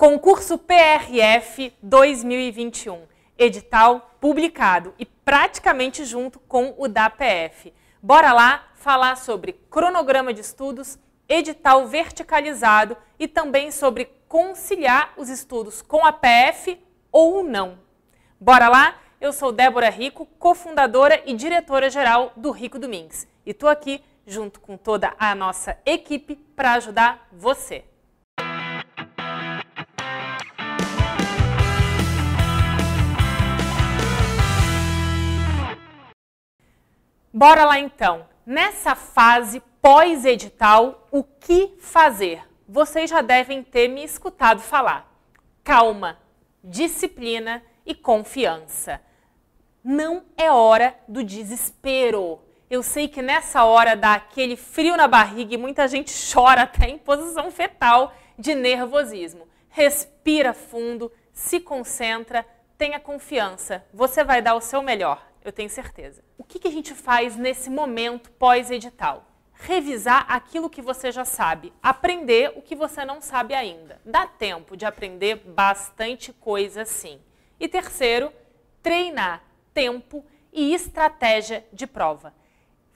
Concurso PRF 2021, edital publicado e praticamente junto com o da PF. Bora lá falar sobre cronograma de estudos, edital verticalizado e também sobre conciliar os estudos com a PF ou não. Bora lá? Eu sou Débora Rico, cofundadora e diretora-geral do Rico Domingues. E estou aqui junto com toda a nossa equipe para ajudar você. Bora lá então. Nessa fase pós-edital, o que fazer? Vocês já devem ter me escutado falar. Calma, disciplina e confiança. Não é hora do desespero. Eu sei que nessa hora dá aquele frio na barriga e muita gente chora até em posição fetal de nervosismo. Respira fundo, se concentra, tenha confiança. Você vai dar o seu melhor, eu tenho certeza o que, que a gente faz nesse momento pós-edital? revisar aquilo que você já sabe, aprender o que você não sabe ainda. Dá tempo de aprender bastante coisa sim. E terceiro, treinar tempo e estratégia de prova.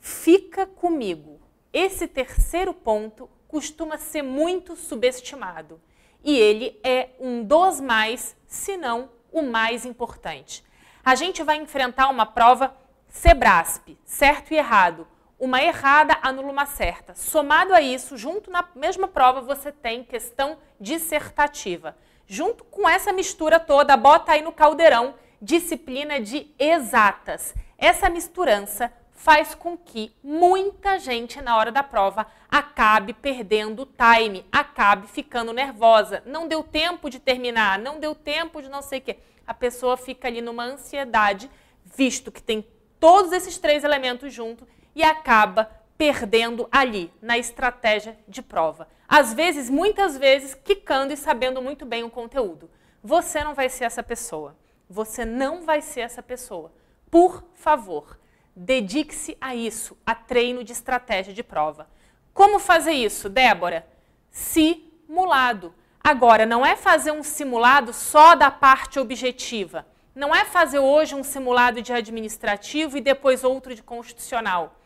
Fica comigo. Esse terceiro ponto costuma ser muito subestimado e ele é um dos mais, se não o mais importante. A gente vai enfrentar uma prova Sebrasp, certo e errado. Uma errada anula uma certa. Somado a isso, junto na mesma prova, você tem questão dissertativa. Junto com essa mistura toda, bota aí no caldeirão disciplina de exatas. Essa misturança faz com que muita gente na hora da prova acabe perdendo o time, acabe ficando nervosa. Não deu tempo de terminar, não deu tempo de não sei o quê. A pessoa fica ali numa ansiedade, visto que tem todos esses três elementos juntos e acaba perdendo ali na estratégia de prova. Às vezes, muitas vezes, quicando e sabendo muito bem o conteúdo. Você não vai ser essa pessoa. Você não vai ser essa pessoa. Por favor, dedique-se a isso, a treino de estratégia de prova. Como fazer isso, Débora? Simulado. Agora, não é fazer um simulado só da parte objetiva não é fazer hoje um simulado de administrativo e depois outro de constitucional.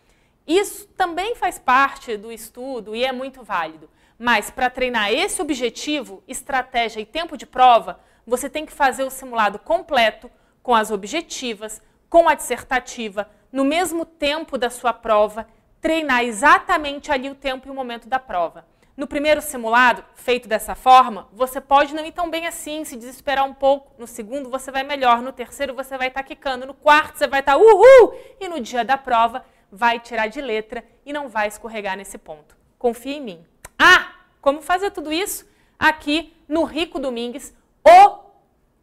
Isso também faz parte do estudo e é muito válido. Mas para treinar esse objetivo, estratégia e tempo de prova, você tem que fazer o simulado completo, com as objetivas, com a dissertativa, no mesmo tempo da sua prova, treinar exatamente ali o tempo e o momento da prova. No primeiro simulado, feito dessa forma, você pode não ir tão bem assim, se desesperar um pouco. No segundo, você vai melhor. No terceiro, você vai estar tá quicando. No quarto, você vai estar tá uhul! E no dia da prova, vai tirar de letra e não vai escorregar nesse ponto. Confia em mim. Ah, como fazer tudo isso? Aqui no Rico Domingues, o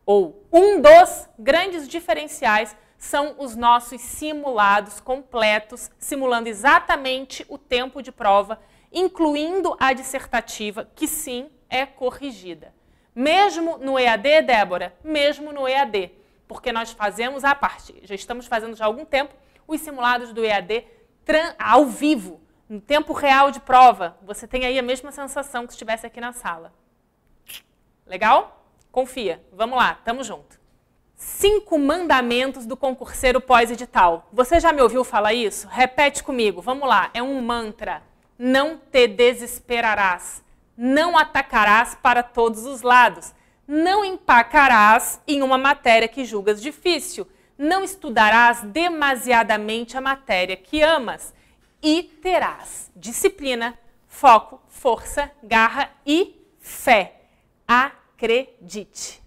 ou um dos grandes diferenciais são os nossos simulados completos, simulando exatamente o tempo de prova incluindo a dissertativa, que sim é corrigida. Mesmo no EAD, Débora, mesmo no EAD, porque nós fazemos a parte, já estamos fazendo já há algum tempo os simulados do EAD ao vivo, no tempo real de prova. Você tem aí a mesma sensação que se estivesse aqui na sala. Legal? Confia. Vamos lá, tamo junto. Cinco mandamentos do concurseiro pós-edital. Você já me ouviu falar isso? Repete comigo. Vamos lá, é um mantra não te desesperarás, não atacarás para todos os lados, não empacarás em uma matéria que julgas difícil, não estudarás demasiadamente a matéria que amas e terás disciplina, foco, força, garra e fé. Acredite.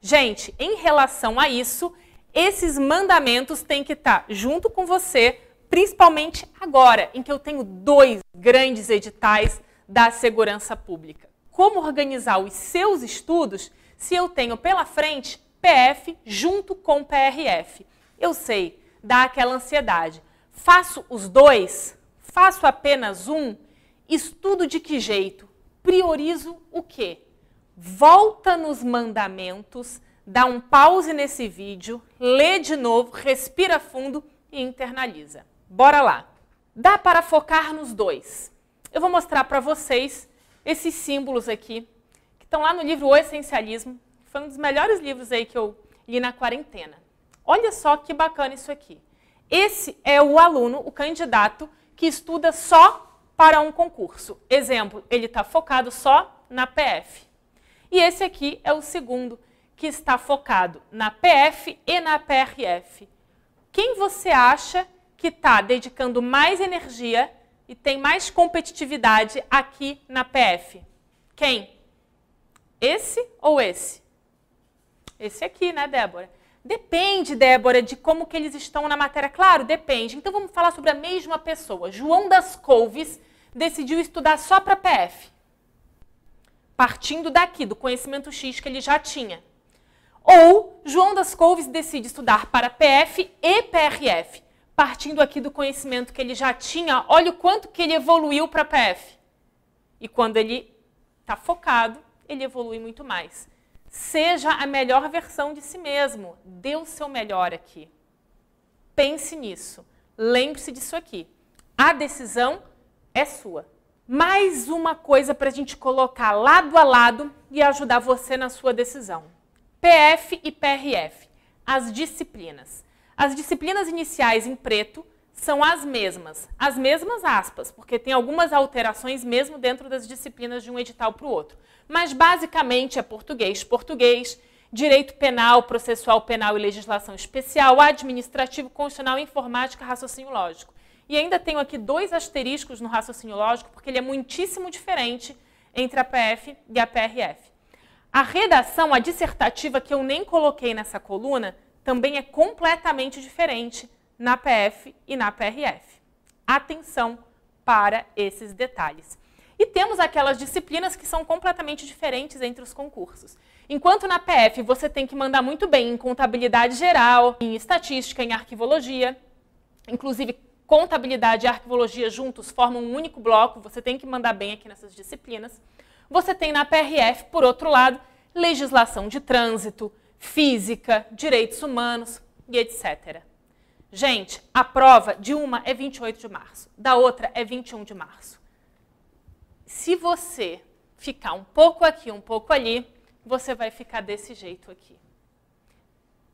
Gente, em relação a isso, esses mandamentos têm que estar junto com você principalmente agora, em que eu tenho dois grandes editais da segurança pública. Como organizar os seus estudos se eu tenho pela frente PF junto com PRF? Eu sei, dá aquela ansiedade. Faço os dois? Faço apenas um? Estudo de que jeito? Priorizo o quê? Volta nos mandamentos, dá um pause nesse vídeo, lê de novo, respira fundo e internaliza. Bora lá. Dá para focar nos dois. Eu vou mostrar para vocês esses símbolos aqui, que estão lá no livro O Essencialismo. Que foi um dos melhores livros aí que eu li na quarentena. Olha só que bacana isso aqui. Esse é o aluno, o candidato, que estuda só para um concurso. Exemplo, ele está focado só na PF. E esse aqui é o segundo, que está focado na PF e na PRF. Quem você acha que está dedicando mais energia e tem mais competitividade aqui na PF? Quem? Esse ou esse? Esse aqui, né, Débora? Depende, Débora, de como que eles estão na matéria. Claro, depende. Então vamos falar sobre a mesma pessoa. João das Couves decidiu estudar só para PF. Partindo daqui, do conhecimento X que ele já tinha. Ou João das Couves decide estudar para PF e PRF partindo aqui do conhecimento que ele já tinha, olha o quanto que ele evoluiu para a PF. E quando ele está focado, ele evolui muito mais. Seja a melhor versão de si mesmo. Dê o seu melhor aqui. Pense nisso. Lembre-se disso aqui. A decisão é sua. Mais uma coisa para a gente colocar lado a lado e ajudar você na sua decisão: PF e PRF, as disciplinas. As disciplinas iniciais em preto são as mesmas. As mesmas aspas, porque tem algumas alterações mesmo dentro das disciplinas de um edital para o outro. Mas basicamente é português, português, direito penal, processual penal e legislação especial, administrativo, constitucional, informática, raciocínio lógico. E ainda tenho aqui dois asteriscos no raciocínio lógico, porque ele é muitíssimo diferente entre a PF e a PRF. A redação, a dissertativa que eu nem coloquei nessa coluna, também é completamente diferente na PF e na PRF. Atenção para esses detalhes. E temos aquelas disciplinas que são completamente diferentes entre os concursos. Enquanto na PF você tem que mandar muito bem em contabilidade geral, em estatística, em arquivologia, inclusive contabilidade e arquivologia juntos formam um único bloco, você tem que mandar bem aqui nessas disciplinas. Você tem na PRF, por outro lado, legislação de trânsito, física, direitos humanos e etc. Gente, a prova de uma é 28 de março, da outra é 21 de março. Se você ficar um pouco aqui, um pouco ali, você vai ficar desse jeito aqui.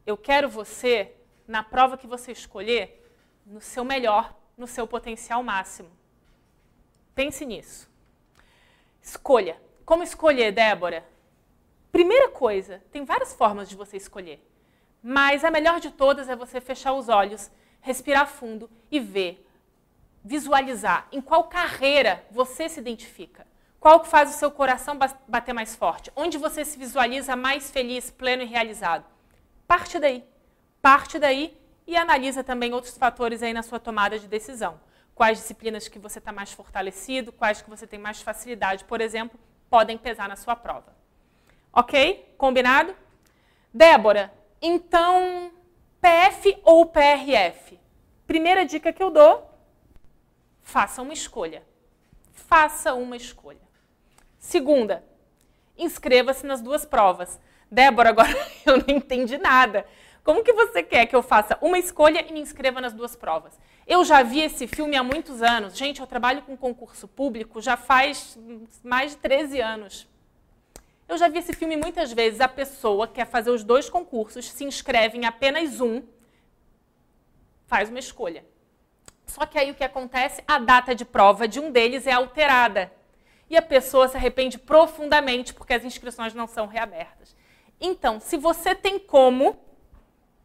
Eu quero você, na prova que você escolher, no seu melhor, no seu potencial máximo. Pense nisso. Escolha. Como escolher, Débora? Primeira coisa, tem várias formas de você escolher, mas a melhor de todas é você fechar os olhos, respirar fundo e ver, visualizar em qual carreira você se identifica. Qual que faz o seu coração bater mais forte? Onde você se visualiza mais feliz, pleno e realizado? Parte daí. Parte daí e analisa também outros fatores aí na sua tomada de decisão. Quais disciplinas que você está mais fortalecido, quais que você tem mais facilidade, por exemplo, podem pesar na sua prova. Ok? Combinado? Débora, então PF ou PRF? Primeira dica que eu dou: faça uma escolha. Faça uma escolha. Segunda, inscreva-se nas duas provas. Débora, agora eu não entendi nada. Como que você quer que eu faça uma escolha e me inscreva nas duas provas? Eu já vi esse filme há muitos anos. Gente, eu trabalho com concurso público já faz mais de 13 anos. Eu já vi esse filme muitas vezes. A pessoa quer fazer os dois concursos, se inscreve em apenas um, faz uma escolha. Só que aí o que acontece? A data de prova de um deles é alterada. E a pessoa se arrepende profundamente porque as inscrições não são reabertas. Então, se você tem como,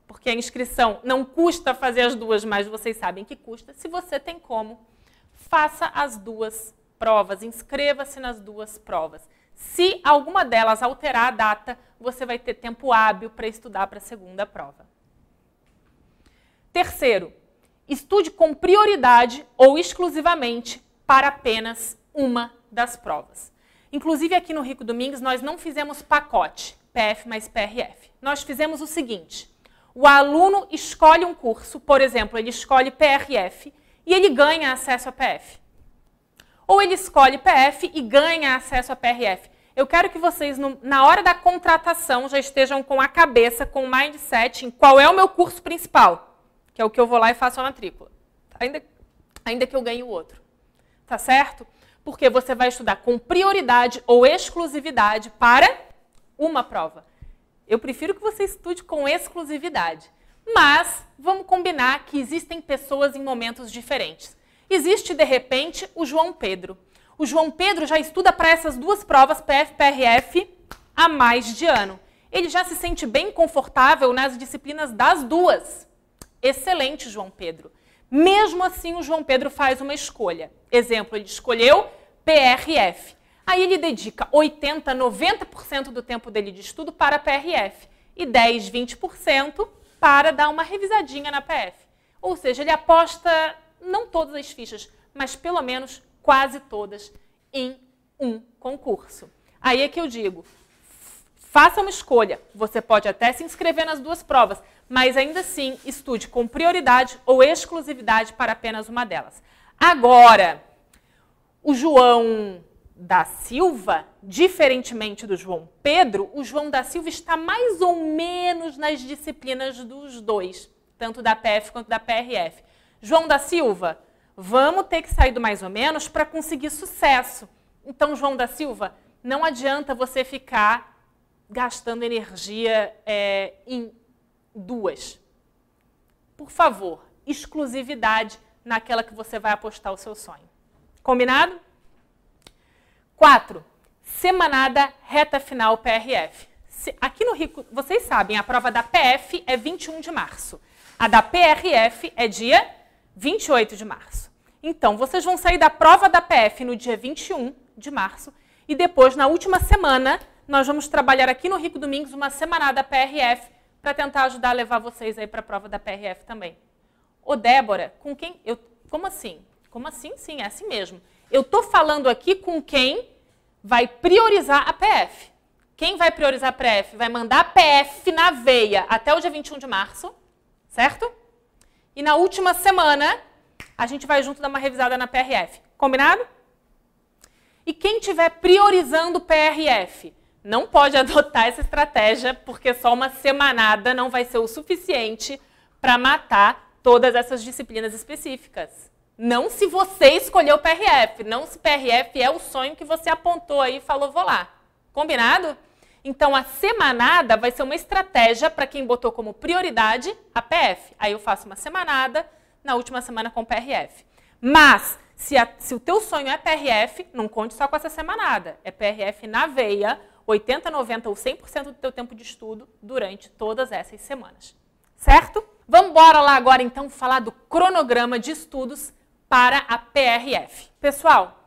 porque a inscrição não custa fazer as duas, mas vocês sabem que custa, se você tem como, faça as duas provas, inscreva-se nas duas provas. Se alguma delas alterar a data, você vai ter tempo hábil para estudar para a segunda prova. Terceiro, estude com prioridade ou exclusivamente para apenas uma das provas. Inclusive aqui no Rico Domingos nós não fizemos pacote PF mais PRF. Nós fizemos o seguinte: o aluno escolhe um curso, por exemplo, ele escolhe PRF e ele ganha acesso a PF ou ele escolhe PF e ganha acesso a PRF. Eu quero que vocês, no, na hora da contratação, já estejam com a cabeça, com o mindset em qual é o meu curso principal, que é o que eu vou lá e faço a matrícula, ainda, ainda que eu ganhe o outro. Tá certo? Porque você vai estudar com prioridade ou exclusividade para uma prova. Eu prefiro que você estude com exclusividade. Mas vamos combinar que existem pessoas em momentos diferentes existe de repente o João Pedro. O João Pedro já estuda para essas duas provas PF-PRF há mais de ano. Ele já se sente bem confortável nas disciplinas das duas. Excelente, João Pedro. Mesmo assim, o João Pedro faz uma escolha. Exemplo, ele escolheu PRF. Aí ele dedica 80, 90% do tempo dele de estudo para PRF e 10, 20% para dar uma revisadinha na PF. Ou seja, ele aposta não todas as fichas, mas pelo menos quase todas em um concurso. Aí é que eu digo, faça uma escolha. Você pode até se inscrever nas duas provas, mas ainda assim estude com prioridade ou exclusividade para apenas uma delas. Agora, o João da Silva, diferentemente do João Pedro, o João da Silva está mais ou menos nas disciplinas dos dois, tanto da PF quanto da PRF. João da Silva, vamos ter que sair do mais ou menos para conseguir sucesso. Então, João da Silva, não adianta você ficar gastando energia é, em duas. Por favor, exclusividade naquela que você vai apostar o seu sonho. Combinado? 4. Semanada reta final PRF. aqui no Rio, vocês sabem, a prova da PF é 21 de março. A da PRF é dia 28 de março. Então, vocês vão sair da prova da PF no dia 21 de março e depois, na última semana, nós vamos trabalhar aqui no Rico Domingos uma semanada PRF para tentar ajudar a levar vocês aí para a prova da PRF também. Ô, Débora, com quem... Eu, como assim? Como assim? Sim, é assim mesmo. Eu estou falando aqui com quem vai priorizar a PF. Quem vai priorizar a PF? Vai mandar a PF na veia até o dia 21 de março, certo? E na última semana, a gente vai junto dar uma revisada na PRF. Combinado? E quem estiver priorizando PRF, não pode adotar essa estratégia, porque só uma semanada não vai ser o suficiente para matar todas essas disciplinas específicas. Não se você escolheu o PRF, não se PRF é o sonho que você apontou aí e falou, vou lá. Combinado? Então, a semanada vai ser uma estratégia para quem botou como prioridade a PF. Aí eu faço uma semanada na última semana com PRF. Mas, se, a, se o teu sonho é PRF, não conte só com essa semanada. É PRF na veia, 80, 90 ou 100% do teu tempo de estudo durante todas essas semanas. Certo? Vamos embora lá agora então falar do cronograma de estudos para a PRF. Pessoal,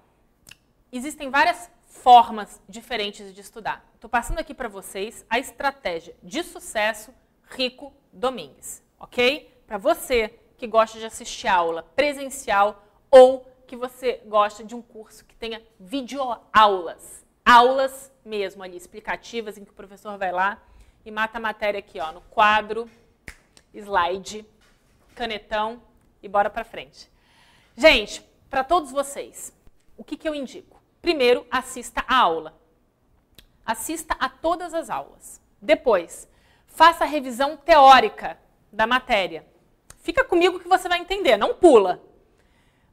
existem várias formas diferentes de estudar. Estou passando aqui para vocês a estratégia de sucesso Rico Domingues, ok? Para você que gosta de assistir aula presencial ou que você gosta de um curso que tenha videoaulas, aulas mesmo ali, explicativas, em que o professor vai lá e mata a matéria aqui, ó, no quadro, slide, canetão e bora para frente. Gente, para todos vocês, o que, que eu indico? Primeiro, assista a aula. Assista a todas as aulas. Depois, faça a revisão teórica da matéria. Fica comigo que você vai entender, não pula.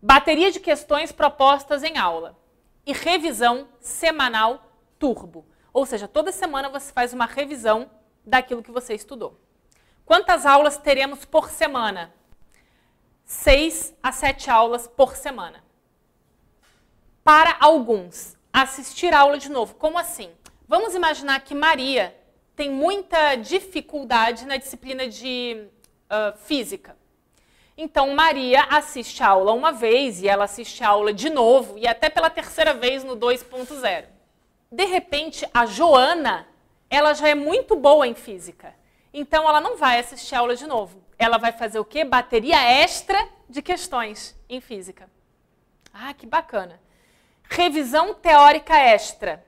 Bateria de questões propostas em aula e revisão semanal turbo. Ou seja, toda semana você faz uma revisão daquilo que você estudou. Quantas aulas teremos por semana? Seis a sete aulas por semana para alguns, assistir a aula de novo. Como assim? Vamos imaginar que Maria tem muita dificuldade na disciplina de uh, física. Então, Maria assiste a aula uma vez e ela assiste a aula de novo e até pela terceira vez no 2.0. De repente, a Joana, ela já é muito boa em física. Então, ela não vai assistir a aula de novo. Ela vai fazer o quê? Bateria extra de questões em física. Ah, que bacana. Revisão teórica extra.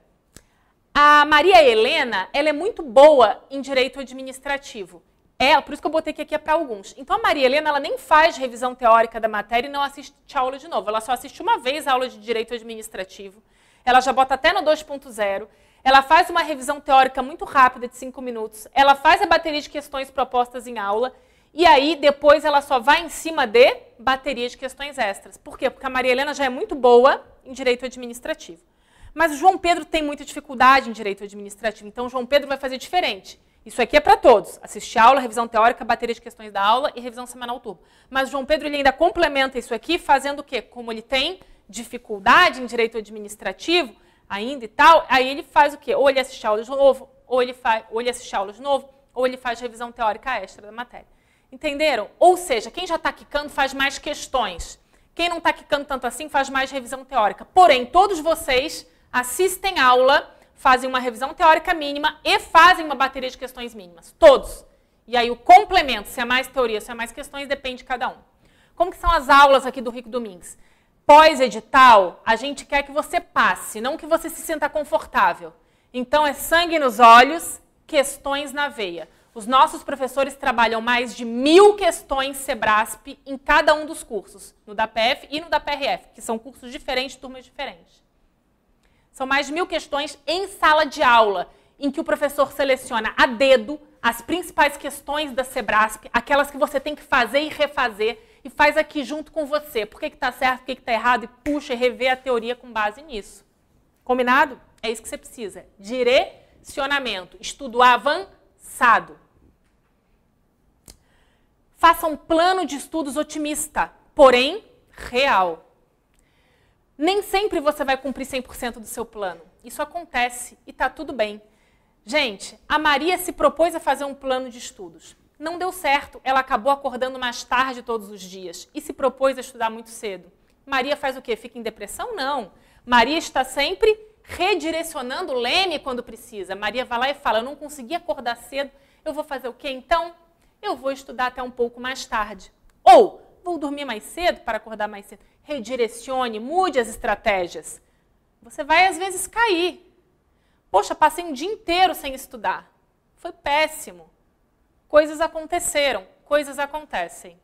A Maria Helena, ela é muito boa em direito administrativo. É, por isso que eu botei que aqui é para alguns. Então a Maria Helena, ela nem faz revisão teórica da matéria e não assiste a aula de novo. Ela só assiste uma vez a aula de direito administrativo. Ela já bota até no 2.0. Ela faz uma revisão teórica muito rápida, de 5 minutos. Ela faz a bateria de questões propostas em aula e aí depois ela só vai em cima de bateria de questões extras. Por quê? Porque a Maria Helena já é muito boa em direito administrativo. Mas o João Pedro tem muita dificuldade em direito administrativo, então o João Pedro vai fazer diferente. Isso aqui é para todos. Assistir aula, revisão teórica, bateria de questões da aula e revisão semanal turbo. Mas o João Pedro ele ainda complementa isso aqui fazendo o quê? Como ele tem dificuldade em direito administrativo ainda e tal, aí ele faz o quê? Ou ele assiste aula de novo, ou ele, faz, ou ele assiste aula de novo, ou ele faz revisão teórica extra da matéria. Entenderam? Ou seja, quem já está quicando faz mais questões. Quem não está quicando tanto assim faz mais revisão teórica. Porém, todos vocês assistem aula, fazem uma revisão teórica mínima e fazem uma bateria de questões mínimas. Todos. E aí o complemento, se é mais teoria, se é mais questões, depende de cada um. Como que são as aulas aqui do Rico Domingues? Pós-edital, a gente quer que você passe, não que você se sinta confortável. Então é sangue nos olhos, questões na veia. Os nossos professores trabalham mais de mil questões Sebrasp em cada um dos cursos, no da PF e no da PRF, que são cursos diferentes, turmas diferentes. São mais de mil questões em sala de aula, em que o professor seleciona a dedo as principais questões da Sebrasp, aquelas que você tem que fazer e refazer, e faz aqui junto com você. Por que está certo, por que está errado, e puxa e revê a teoria com base nisso. Combinado? É isso que você precisa. Direcionamento. Estudo avançado fixado. Faça um plano de estudos otimista, porém real. Nem sempre você vai cumprir 100% do seu plano. Isso acontece e está tudo bem. Gente, a Maria se propôs a fazer um plano de estudos. Não deu certo, ela acabou acordando mais tarde todos os dias e se propôs a estudar muito cedo. Maria faz o quê? Fica em depressão? Não. Maria está sempre redirecionando o leme quando precisa. Maria vai lá e fala: Eu não consegui acordar cedo, eu vou fazer o quê então? Eu vou estudar até um pouco mais tarde. Ou vou dormir mais cedo para acordar mais cedo. Redirecione, mude as estratégias. Você vai às vezes cair. Poxa, passei um dia inteiro sem estudar. Foi péssimo. Coisas aconteceram, coisas acontecem.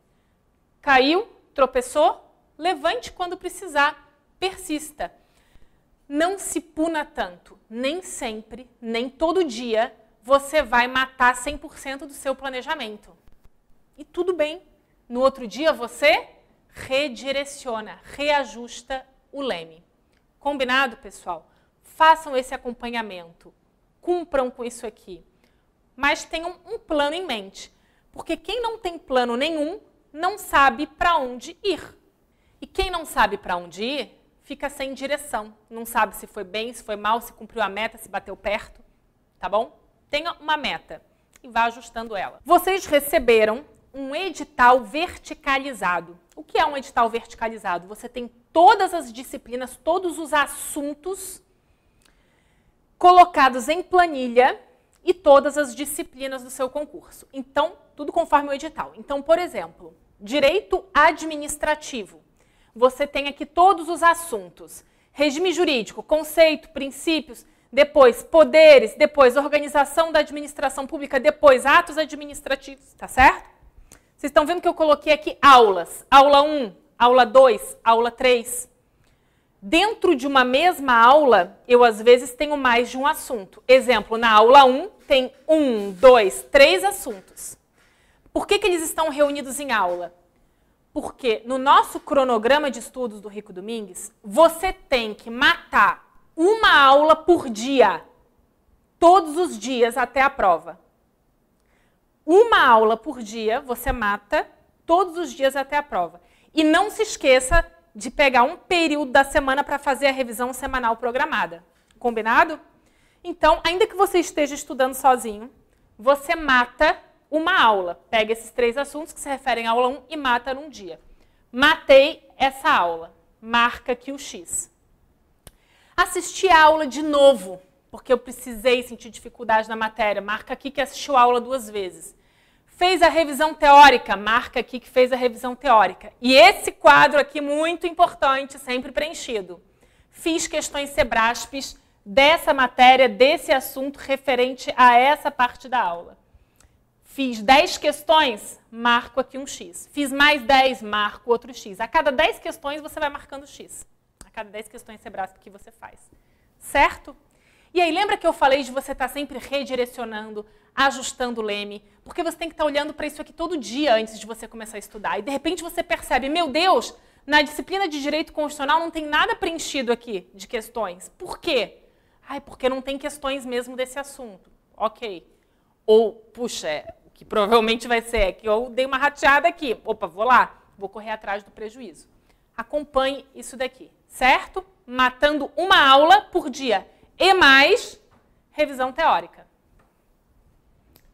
Caiu, tropeçou, levante quando precisar, persista não se puna tanto. Nem sempre, nem todo dia, você vai matar 100% do seu planejamento. E tudo bem, no outro dia você redireciona, reajusta o leme. Combinado, pessoal? Façam esse acompanhamento, cumpram com isso aqui, mas tenham um plano em mente, porque quem não tem plano nenhum não sabe para onde ir. E quem não sabe para onde ir fica sem direção. Não sabe se foi bem, se foi mal, se cumpriu a meta, se bateu perto, tá bom? Tenha uma meta e vá ajustando ela. Vocês receberam um edital verticalizado. O que é um edital verticalizado? Você tem todas as disciplinas, todos os assuntos colocados em planilha e todas as disciplinas do seu concurso. Então, tudo conforme o edital. Então, por exemplo, direito administrativo você tem aqui todos os assuntos. Regime jurídico, conceito, princípios, depois poderes, depois organização da administração pública, depois atos administrativos, tá certo? Vocês estão vendo que eu coloquei aqui aulas. Aula 1, aula 2, aula 3. Dentro de uma mesma aula, eu às vezes tenho mais de um assunto. Exemplo, na aula 1 tem um, dois, três assuntos. Por que, que eles estão reunidos em aula? Porque no nosso cronograma de estudos do Rico Domingues, você tem que matar uma aula por dia, todos os dias até a prova. Uma aula por dia você mata todos os dias até a prova. E não se esqueça de pegar um período da semana para fazer a revisão semanal programada. Combinado? Então, ainda que você esteja estudando sozinho, você mata uma aula. Pega esses três assuntos que se referem à aula 1 e mata num dia. Matei essa aula. Marca aqui o X. Assisti a aula de novo, porque eu precisei sentir dificuldade na matéria. Marca aqui que assistiu a aula duas vezes. Fez a revisão teórica, marca aqui que fez a revisão teórica. E esse quadro aqui, muito importante, sempre preenchido. Fiz questões Sebraspes dessa matéria, desse assunto referente a essa parte da aula. Fiz 10 questões, marco aqui um X. Fiz mais 10, marco outro X. A cada 10 questões você vai marcando X. A cada 10 questões braço que você faz. Certo? E aí, lembra que eu falei de você estar tá sempre redirecionando, ajustando o leme? Porque você tem que estar tá olhando para isso aqui todo dia antes de você começar a estudar. E de repente você percebe, meu Deus, na disciplina de direito constitucional não tem nada preenchido aqui de questões. Por quê? Ai, porque não tem questões mesmo desse assunto. Ok. Ou, puxa, é, que provavelmente vai ser, é que eu dei uma rateada aqui, opa, vou lá, vou correr atrás do prejuízo. Acompanhe isso daqui, certo? Matando uma aula por dia e mais revisão teórica.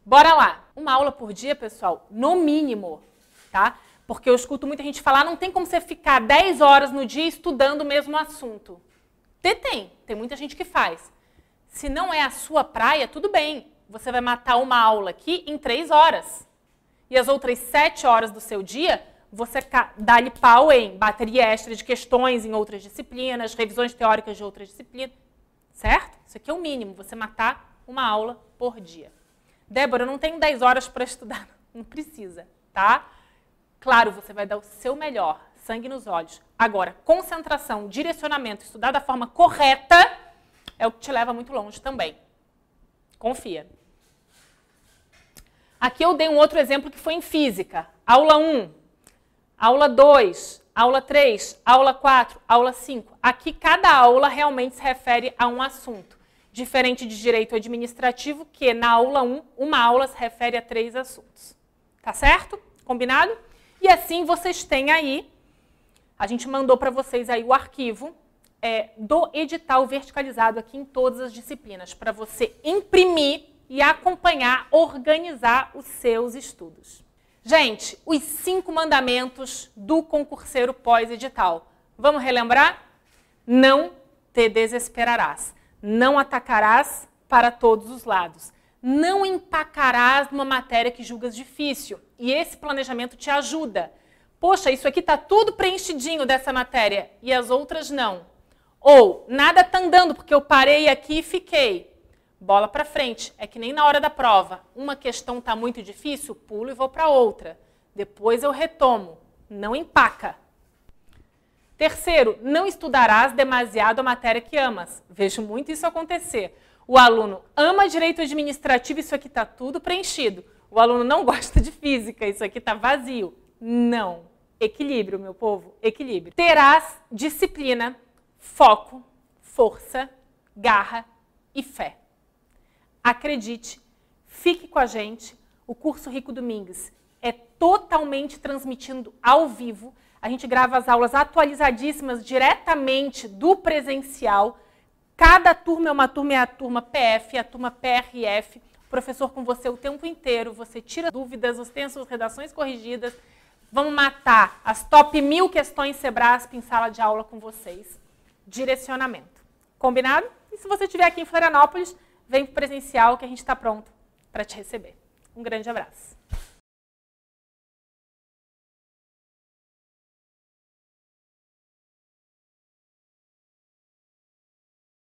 Bora lá. Uma aula por dia, pessoal, no mínimo, tá? Porque eu escuto muita gente falar, não tem como você ficar 10 horas no dia estudando o mesmo assunto. Tem, tem. Tem muita gente que faz. Se não é a sua praia, tudo bem você vai matar uma aula aqui em três horas. E as outras sete horas do seu dia, você dá-lhe pau em bateria extra de questões em outras disciplinas, revisões teóricas de outras disciplinas, certo? Isso aqui é o mínimo, você matar uma aula por dia. Débora, eu não tenho dez horas para estudar. Não precisa, tá? Claro, você vai dar o seu melhor, sangue nos olhos. Agora, concentração, direcionamento, estudar da forma correta é o que te leva muito longe também. Confia. Aqui eu dei um outro exemplo que foi em física. Aula 1, aula 2, aula 3, aula 4, aula 5. Aqui cada aula realmente se refere a um assunto. Diferente de direito administrativo, que na aula 1, uma aula se refere a três assuntos. Tá certo? Combinado? E assim vocês têm aí, a gente mandou para vocês aí o arquivo é, do edital verticalizado aqui em todas as disciplinas, para você imprimir e acompanhar, organizar os seus estudos. Gente, os cinco mandamentos do concurseiro pós-edital. Vamos relembrar? Não te desesperarás. Não atacarás para todos os lados. Não empacarás numa matéria que julgas difícil. E esse planejamento te ajuda. Poxa, isso aqui está tudo preenchidinho dessa matéria e as outras não ou nada tá andando porque eu parei aqui e fiquei. Bola para frente. É que nem na hora da prova. Uma questão tá muito difícil, pulo e vou para outra. Depois eu retomo. Não empaca. Terceiro, não estudarás demasiado a matéria que amas. Vejo muito isso acontecer. O aluno ama direito administrativo, isso aqui está tudo preenchido. O aluno não gosta de física, isso aqui está vazio. Não. Equilíbrio, meu povo, equilíbrio. Terás disciplina foco, força, garra e fé. Acredite, fique com a gente. O curso Rico Domingues é totalmente transmitindo ao vivo. A gente grava as aulas atualizadíssimas diretamente do presencial. Cada turma é uma turma, é a turma PF, é a turma PRF. O professor com você o tempo inteiro, você tira dúvidas, você tem as suas redações corrigidas. Vamos matar as top mil questões Sebrasp em sala de aula com vocês direcionamento. Combinado? E se você estiver aqui em Florianópolis, vem para presencial que a gente está pronto para te receber. Um grande abraço.